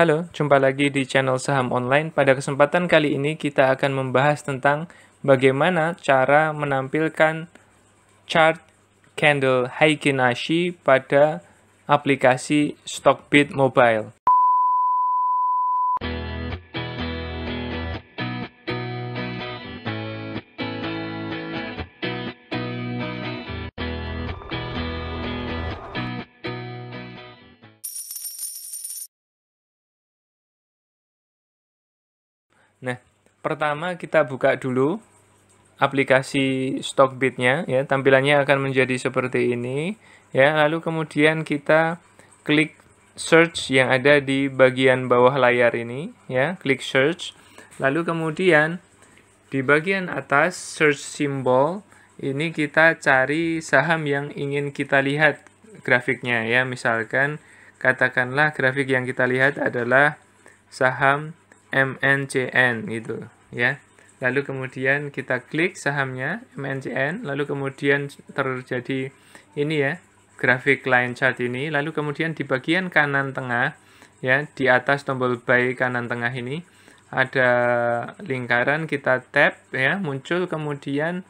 Halo, jumpa lagi di channel Saham Online. Pada kesempatan kali ini kita akan membahas tentang bagaimana cara menampilkan chart candle Heikin Ashi pada aplikasi Stockbit Mobile. Nah, pertama kita buka dulu aplikasi Stockbit-nya ya. Tampilannya akan menjadi seperti ini ya. Lalu kemudian kita klik search yang ada di bagian bawah layar ini ya, klik search. Lalu kemudian di bagian atas search symbol ini kita cari saham yang ingin kita lihat grafiknya ya. Misalkan katakanlah grafik yang kita lihat adalah saham MNCN gitu ya lalu kemudian kita klik sahamnya MNCN lalu kemudian terjadi ini ya grafik line chart ini lalu kemudian di bagian kanan tengah ya di atas tombol buy kanan tengah ini ada lingkaran kita tap ya muncul kemudian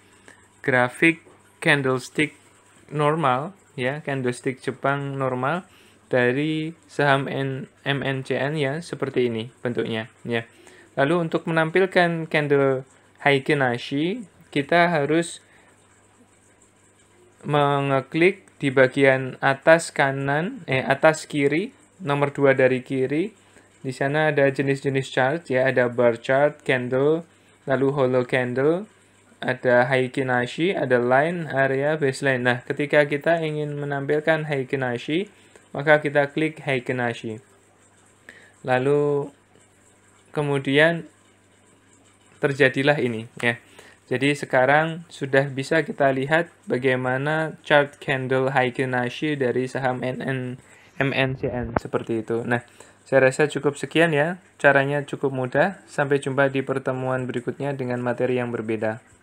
grafik candlestick normal ya candlestick Jepang normal dari saham MNCN ya seperti ini bentuknya ya. Lalu untuk menampilkan candle Ashi, kita harus mengeklik di bagian atas kanan eh atas kiri nomor 2 dari kiri di sana ada jenis-jenis chart ya ada bar chart candle lalu hollow candle ada Ashi, ada line, area, baseline. Nah, ketika kita ingin menampilkan Ashi, maka kita klik Heikenashi. Lalu kemudian terjadilah ini ya. Jadi sekarang sudah bisa kita lihat bagaimana chart candle Heikenasi dari saham NN MNCN seperti itu. Nah, saya rasa cukup sekian ya. Caranya cukup mudah. Sampai jumpa di pertemuan berikutnya dengan materi yang berbeda.